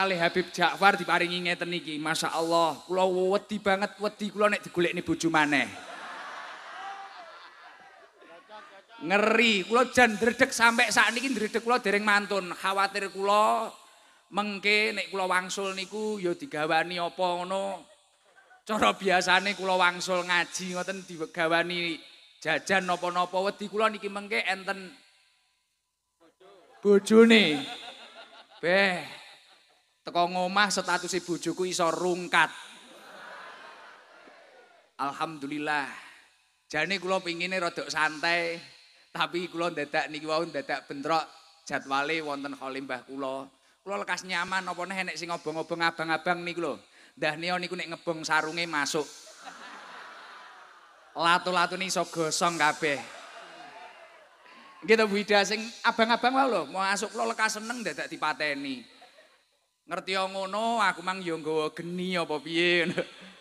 kali Habib Ja'far diparingi ngeten niki. Masya Allah, kula wedi banget wedi kula nek digolek ni bojo maneh. Ngeri, kula jan dredeg sampe saat niki dredeg kula dereng mantun. Khawatir kula mengke nek kula wangsul niku ya digawani apa ngono. Cara biasane kula wangsul ngaji ngoten digawani jajan napa-napa wedi kula niki mengke enten bojone. Beh, Teko ngomah status bojoku iso rungkat. Alhamdulillah. Jane pingin pingine rodok santai, tapi kula dadak niki wau dadak bentrok jadwale wonten kholimbah kula. Kula lekas nyaman apa neh nek sing ngobong ngobong abang-abang niku Dah Ndah nih niku nek ngebong sarunge masuk. latu nih iso gosong kabeh. Gitu to Bu Ida sing abang-abang lo mau masuk kula lekas seneng dadak dipateni. Ngerti ngono aku mang yang gue geni apa piye.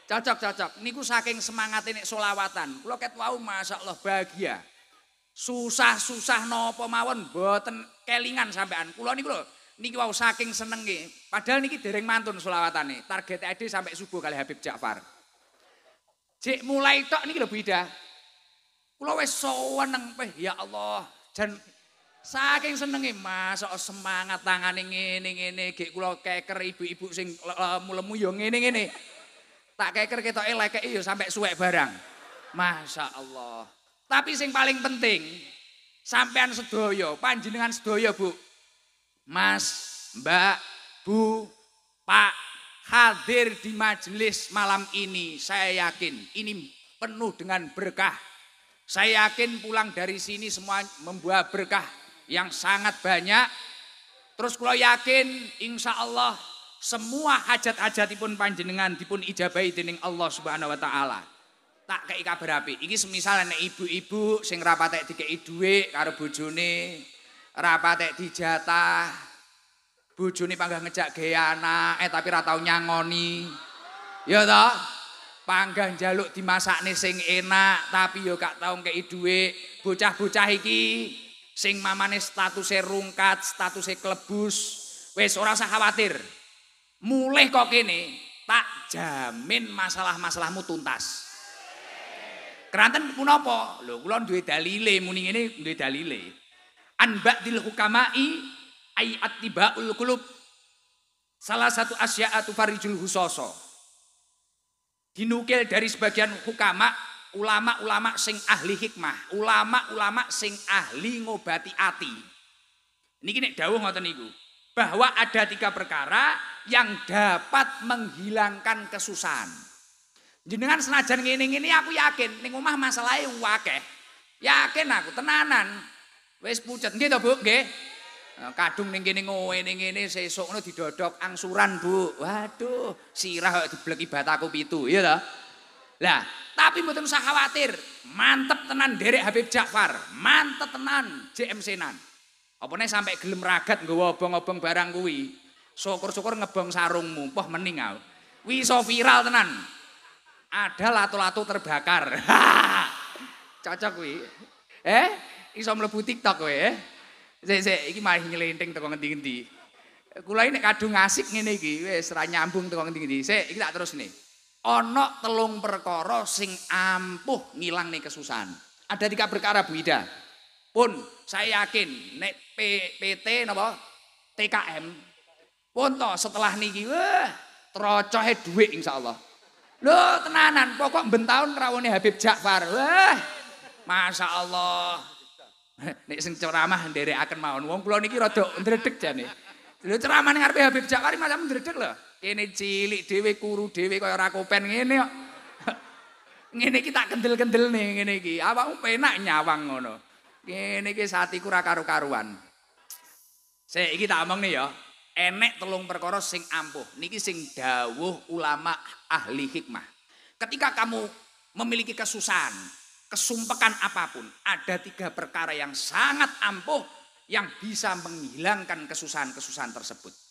Cocok cocok. ku saking semangat ini solawatan lo ket wau Allah bahagia. Susah-susah no mawon mboten kelingan sampean. kulo niku lho niki wau saking nih Padahal niki dereng mantun nih Target ID sampai subuh kali Habib Ja'far. cek mulai tok niki lho beda. Kula wes sowan peh ya Allah. dan Saking senenge masuk semangat tangane ngene ngene gek kula keker ibu-ibu sing lemu-lemu ya ngene ngene. Tak keker ketoke lekeki iyo sampai suwek barang. Masya Allah. Tapi sing paling penting sampean sedaya, panjenengan sedoyo, Bu. Mas, Mbak, Bu, Pak hadir di majelis malam ini. Saya yakin ini penuh dengan berkah. Saya yakin pulang dari sini semua membawa berkah yang sangat banyak. Terus kalau yakin insya Allah semua hajat hajat pun panjenengan dipun ijabai dening Allah Subhanahu wa taala. Tak kayak kabar api. Ini semisal ibu-ibu sing rapatek patek tiga dhuwit karo bojone, ra dijatah, Bujuni panggah ngejak gaya anak, eh tapi ratau nyangoni. Ya toh? Panggah masak nih sing enak, tapi yo gak tau kei dhuwit. Bocah-bocah iki Sing mamane statuse rungkat, statuse klebus, wis ora usah khawatir. Mulih kok kene, tak jamin masalah-masalahmu tuntas. Keranten apa? Lho kula duwe dalile muni ngene duwe dalile. Anba'dil hukamai ai attibaul qulub. Salah satu asya'atu farijul husoso. Dinukil dari sebagian hukama ulama-ulama sing ahli hikmah, ulama-ulama sing ahli ngobati ati. Ini kini dawuh ngoten niku, bahwa ada tiga perkara yang dapat menghilangkan kesusahan. Jenengan senajan ngene ini aku yakin ning omah masalahe akeh. Yakin aku tenanan. Wis pucet nggih to, Bu? Nggih. Eh, kadung ning kene ngowe ning ngene sesuk ngono didodok angsuran, Bu. Waduh, sirah kok dibleki bataku pitu, iya to? Lah, tapi mboten usah khawatir. Mantep tenan derek Habib Ja'far, mantep tenan JM Senan. Apa sampai gelem ragat nggawa obong-obong barang kuwi. Syukur-syukur ngebong sarungmu, poh mending aku. Wiso viral tenan. Ada lato-lato terbakar. Cocok kuwi. Eh, iso mlebu TikTok kowe eh. Sik sik iki malah nyelenting teko ngendi-endi. Kula ini kadung asik ngene iki, wis ra nyambung teko ngendi-endi. Sik iki tak terus nih. Onok telung perkara sing ampuh ngilang nih kesusahan. Ada tiga perkara Bu Ida. Pun saya yakin nek PT napa TKM pun toh setelah niki wah duit insya Allah. Lho tenanan pokok bentahun taun rawone Habib Ja'far. Wah. Masya Allah. Nek sing ceramah akan mawon wong kula niki rada ndredeg jane. Lho ceramah ngarepe Habib Ja'far macam ndredeg lho. Kene cilik dhewe kuru dhewe kaya ora kopen ngene kok. Ngene iki tak kendel-kendelne ngene iki. Awakmu penak nyawang ngono. Ngene iki satiku ora karu-karuan. Sik iki tak omongne ya. Enek telung perkara sing ampuh. Niki sing dawuh ulama ahli hikmah. Ketika kamu memiliki kesusahan, kesumpekan apapun, ada tiga perkara yang sangat ampuh yang bisa menghilangkan kesusahan-kesusahan tersebut.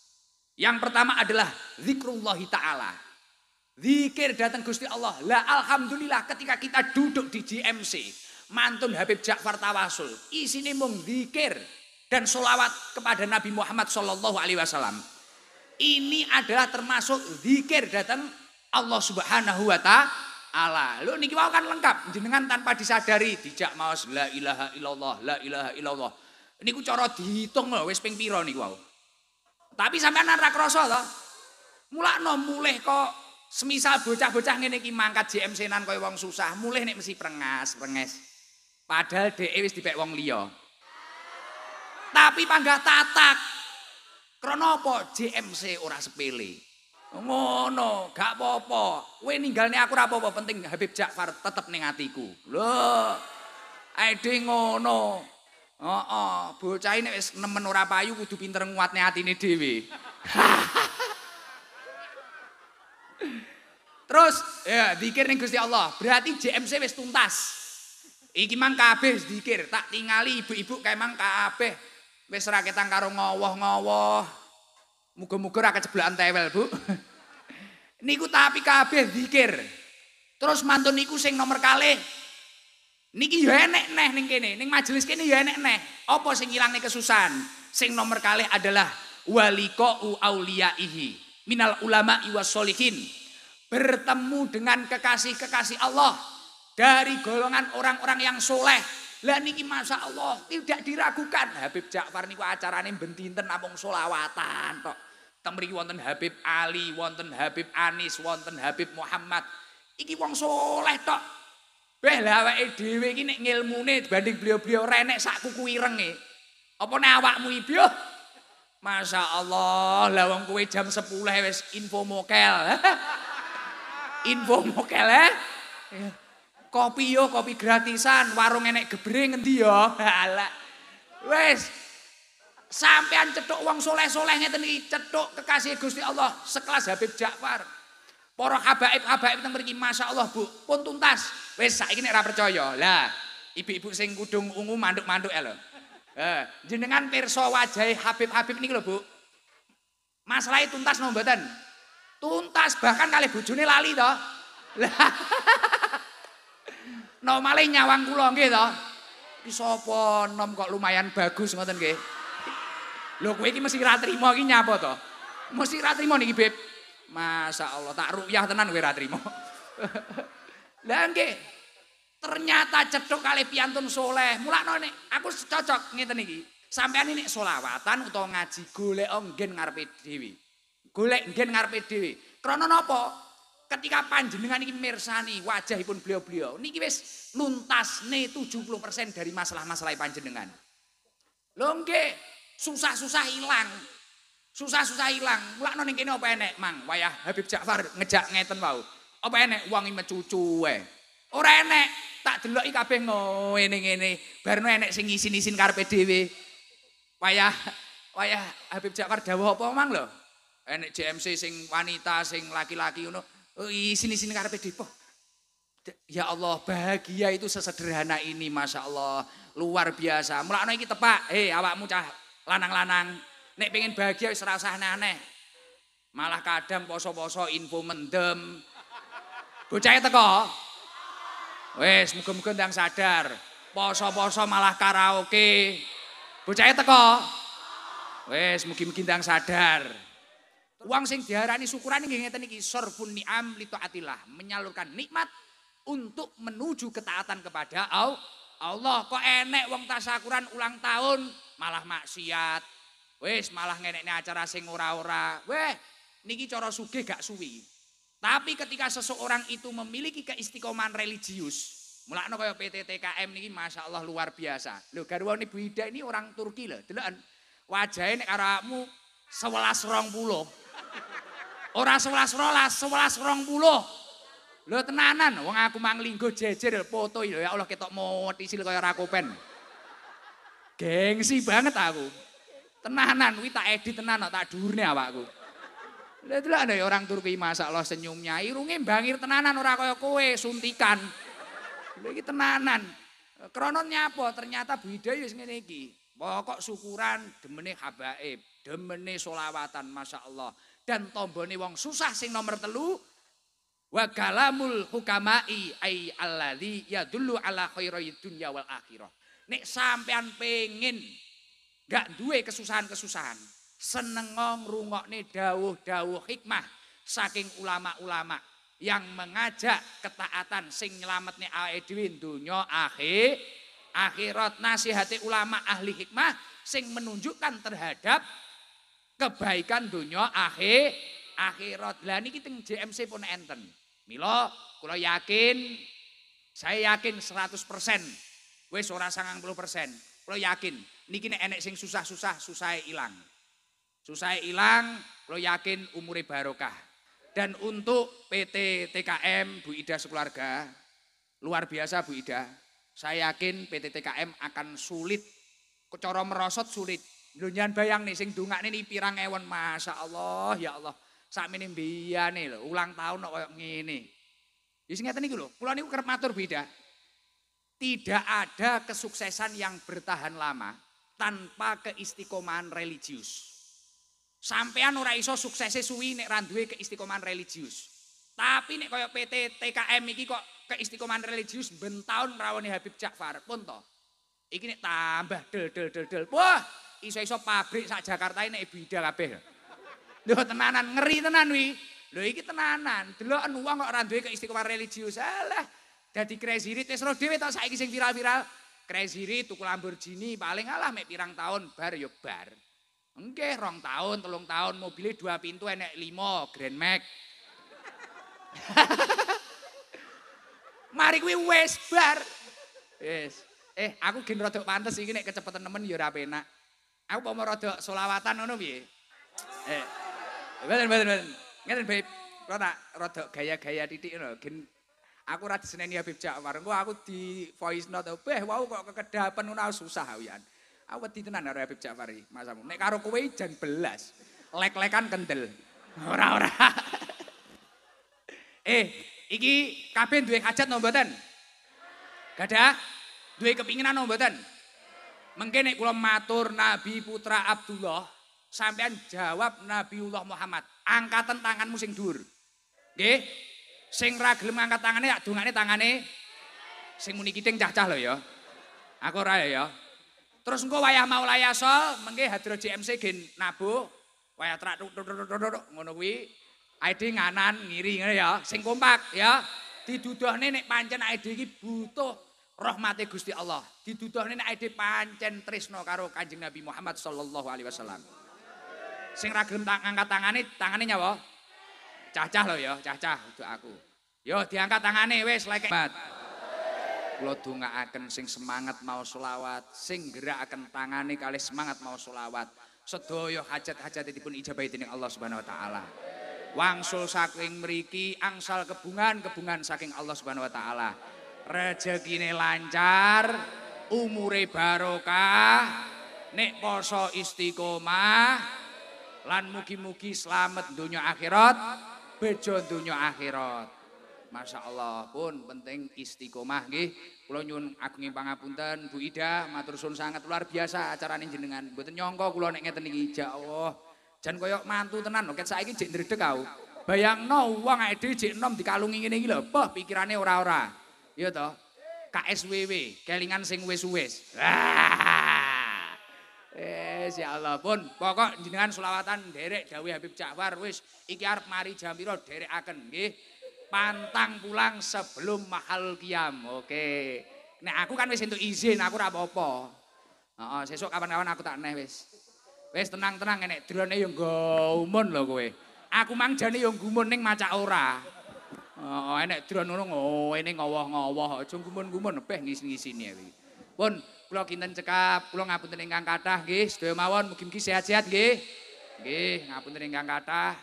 Yang pertama adalah zikrullahi ta'ala. Zikir datang Gusti Allah. Lah alhamdulillah ketika kita duduk di GMC. Mantun Habib Ja'far Tawasul. Isini mung zikir dan solawat kepada Nabi Muhammad SAW. Alaihi Wasallam. Ini adalah termasuk zikir datang Allah Subhanahu Wa Taala. Lu niki mau kan lengkap, jenengan tanpa disadari dijak mau la ilaha illallah la ilaha illallah. Niku cara dihitung lho wes ping niku wau. Tapi sampean ora krasa to? Mulakno mulih kok semisal bocah-bocah ngene iki mangkat JM Senan kaya wong susah, mulih nek mesti prengas, prenges. Padahal dhewe wis dibek wong liya. Tapi panggah tatak. Krono apa JMC ora sepele. Ngono, gak popo, apa Kowe ninggalne aku ora popo, penting Habib Jaafar tetep ning atiku. Lho. Ade ngono. Oh, oh, bocah ini wis nemen ora payu kudu pinter nguatne atine dhewe. Terus, ya zikir ning Gusti Allah, berarti JMC wis tuntas. Iki mang kabeh zikir, tak tingali ibu-ibu kae mang kabeh wis ra karo ngowoh-ngowoh. Muga-muga ra kejeblokan tewel, Bu. niku tapi kabeh zikir. Terus mantun niku sing nomor kalih Niki yo enek neh ning kene, ning majelis kene yo enek neh. Apa sing ilangne kesusahan? Sing nomor kalih adalah waliqa'u auliyaihi minal ulama iwa solihin. Bertemu dengan kekasih-kekasih Allah dari golongan orang-orang yang soleh. Lah niki masa Allah tidak diragukan. Habib Ja'far niku acarane bentinten namung solawatan tok. Temriki wonten Habib Ali, wonten Habib Anis, wonten Habib Muhammad. Iki wong soleh tok. Beh lah awake dhewe iki nek ngilmune dibanding beliau-beliau renek sak kuku ireng e. Apa nek awakmu ibu? Oh? Masya Allah, lah wong kowe jam 10 wis info mokel. info mokel eh? Kopi yo, kopi gratisan, warung enek gebring ngendi yo? Alah. Wis sampean cetuk wong soleh-soleh ngeten iki cetuk kekasih Gusti Allah sekelas Habib Ja'far. Para habaib-habaib teng mriki masyaallah Bu, pun tuntas. Wes saiki nek ora percaya. Lah, ibu-ibu sing kudung ungu mantuk-mantuk ya lho. Eh, jenengan pirsa wajahe Habib-habib niku lho, Bu. Masalahe tuntas napa mboten? Tuntas bahkan kali bojone lali to. Lah. Normale nyawang kula nggih to. Ki sapa nom kok lumayan bagus ngoten nggih. Lho kowe iki mesti ra trimo iki nyapa to? Mesti ra trimo niki, Beb. Masya Allah, tak rukyah tenan kowe ra trimo. Lah nggih. Ternyata cedhok kali piantun soleh. Mulane nek aku cocok ngeten iki. Sampeyan ini solawatan utawa ngaji golek nggen ngarepe dhewe. Golek nggen ngarepe dhewe. Krana napa? Ketika panjenengan iki mirsani wajahipun beliau-beliau, niki wis nuntas ne 70% dari masalah-masalah panjenengan. Lho nggih, susah-susah hilang. Susah-susah hilang. Mulane ning kene apa enek, Mang? Wayah Habib Ja'far ngejak ngeten wae. apa enek uang ini cucu eh ora enek tak delok i kape ngene ngene baru enek sing isin isin karpe dewi wayah wayah Habib Jakarta, dawa apa mang lo enek JMC sing wanita sing laki laki uno oh, isin isin karpe dewi ya Allah bahagia itu sesederhana ini masya Allah luar biasa mulai ini tepak hei awakmu cah lanang lanang nek pengen bahagia serasa aneh aneh malah kadang poso poso info mendem Bocah itu kok, Wes, mungkin-mungkin yang sadar. Poso-poso malah karaoke. Bocah itu kok, Wes, mungkin-mungkin yang sadar. Uang sing diharani syukuran ini ngerti iki sorbun ni'am li taatillah, menyalurkan nikmat untuk menuju ketaatan kepada Allah. Kok enek wong tasakuran ulang tahun malah maksiat. Wes malah ngenekne acara sing ora-ora. Weh, niki cara sugih gak suwi. Tapi ketika seseorang itu memiliki keistiqomahan religius, mulakno kaya PTTKM ini, Masya Allah luar biasa. Lho garwane ini Ida ini orang Turki lho, delokan. Wajahnya nek arakmu rong 20. Ora 11 rolas, rong 20. Lho tenanan, wong aku mang linggo jejer foto lho ya Allah ketok motisil kaya rakopen. Gengsi banget aku. Tenanan kuwi tak edit tenan tak durne awakku. Lha delok ana orang Turki masyaallah senyumnya. Irunge mbangir tenanan ora kaya kowe suntikan. Lha iki tenanan. Krono nyapa? Ternyata bidhe wis ngene iki. Pokok syukuran demene habaib, demene solawatan masyaallah. Dan tombone wong susah sing nomor telu wa galamul hukamai ai alladzi yadullu ala khairi dunya wal akhirah. Nek sampean pengin enggak duwe kesusahan-kesusahan, kesusahan kesusahan rungok nih dawuh-dawuh hikmah saking ulama-ulama yang mengajak ketaatan sing nih awake edwin dunyo akhir akhirat nasihati ulama ahli hikmah sing menunjukkan terhadap kebaikan dunyo akhir akhirat. Lah ini kita JMC pun enten. milo kula yakin saya yakin 100% wes ora puluh persen Kula yakin niki kini enek sing susah-susah hilang. susah e Susah hilang, lo yakin umure barokah. Dan untuk PT TKM Bu Ida sekeluarga, luar biasa Bu Ida. Saya yakin PT TKM akan sulit. Kecoro merosot sulit. Lunyan bayang nih, sing dungak nih pirang ewan. Masya Allah, ya Allah. Saat ini biaya nih loh, ulang tahun kok kayak gini. Ya sing ngeten niku lho, pulau ini kerep matur Ida. Tidak ada kesuksesan yang bertahan lama tanpa keistiqomahan religius. Sampean ora iso suksese suwi nek ra duwe keistiqoman religius. Tapi nek kaya PT TKM iki kok keistiqoman religius ben taun rawane Habib Ja'far pun to. Iki nek tambah del del del Wah, iso-iso pabrik sak Jakarta ini bidal kabeh. Lho tenanan ngeri tenan wi. Lho iki tenanan, delok wong kok ora duwe keistiqoman religius. Alah, dadi crazy rich terus dhewe tau saiki sing viral-viral. Crazy rich tuku Lamborghini paling alah mek pirang taun bar yo bar. Enggak, rong tahun, telung tahun, mobilnya dua pintu enek limo, Grand Max. Mari kuwi wes bar. Yes. Eh, aku gen rodok pantes iki nek kecepatan nemen ya ora penak. Aku mau rodok solawatan ngono piye? Eh. Beten beten beten. Ngeten beb. Kok rodok gaya-gaya titik ngono gen aku ora diseneni Habib Ja'far. Engko aku di voice note, "Beh, wow kok kekedapan ora susah awian." awet ditenan karo Habib Ja'far iki masamu. Nek karo kowe jan belas. Lek-lekan kendel. Ora-ora. eh, iki kabeh duwe hajat napa mboten? Gadah duwe kepinginan napa mboten? Mengke nek kula matur Nabi Putra Abdullah, sampean jawab Nabiullah Muhammad. Angkatan tanganmu sing dhuwur. Nggih? Sing ra gelem angkat tangane, ya dungane tangane sing muni kiting cah-cah lho ya. Aku ora ya. ya. Terus engko wayah mau mengge mengke hadro gen nabuh, wayah trak tuk ngono kuwi. ID nganan ngiri ngene ya, sing kompak ya. Didudohne nek pancen ID iki butuh rahmate Gusti Allah. Didudohne nek ID pancen tresno karo Kanjeng Nabi Muhammad sallallahu alaihi wasallam. Sing ra gelem tak angkat tangane, tangane nyawa. Cacah lho ya, cacah untuk aku. Yo diangkat tangane wis lekek. Like. Kula dongaaken sing semangat mau selawat, sing gerakaken tangane kalih semangat mau selawat. Sedaya hajat-hajat dipun ijabahi dening Allah Subhanahu wa taala. Wangsul saking mriki angsal kebungan-kebungan saking Allah Subhanahu wa taala. Rezekine lancar, umure barokah, nek poso istiqomah, lan mugi-mugi selamat dunia akhirat bejo dunia akhirat Masya Allah pun penting istiqomah nggih. Kula nyuwun agunging pangapunten Bu Ida, matur suwun sangat luar biasa acarane jenengan. Mboten nyangka kula nek ngeten iki, ya Allah. Jan koyo mantu tenan lho, ket saiki jek ndredeg aku. Bayangno wong ae dhewe jek enom dikalungi ngene iki lho, poh pikirane ora-ora. Iya toh? KSWW, kelingan sing wis-wis. Wes ah. eh, ya Allah pun pokok jenengan selawatan derek dawuh Habib Ja'far wis iki arep mari jam pira derekaken nggih. pantang pulang sebelum mahal kiam. Oke. Okay. Nek aku kan wis entuk izin, aku ora apa-apa. Heeh, oh, sesuk kapan-kapan aku tak neh wis. Wis tenang-tenang nek drone yo nggo umun lho kowe. Aku mang jane yo gumun ning maca ora. Heeh, oh, nek drone ngono oh, ini ngowoh-ngowoh, aja gumun-gumun peh ngisi-ngisini ya Pun kula kinten cekap, kula ngapunten ingkang kathah nggih, sedaya mawon mugi-mugi sehat-sehat nggih. Nggih, ngapunten ingkang kathah.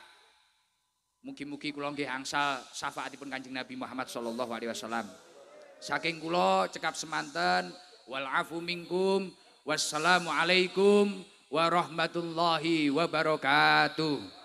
Mugi-mugi kula nggih angsal syafaatipun Kanjeng Nabi Muhammad sallallahu alaihi wasallam. Saking kula cekap semanten wal afu minkum wassalamu alaikum warahmatullahi wabarakatuh.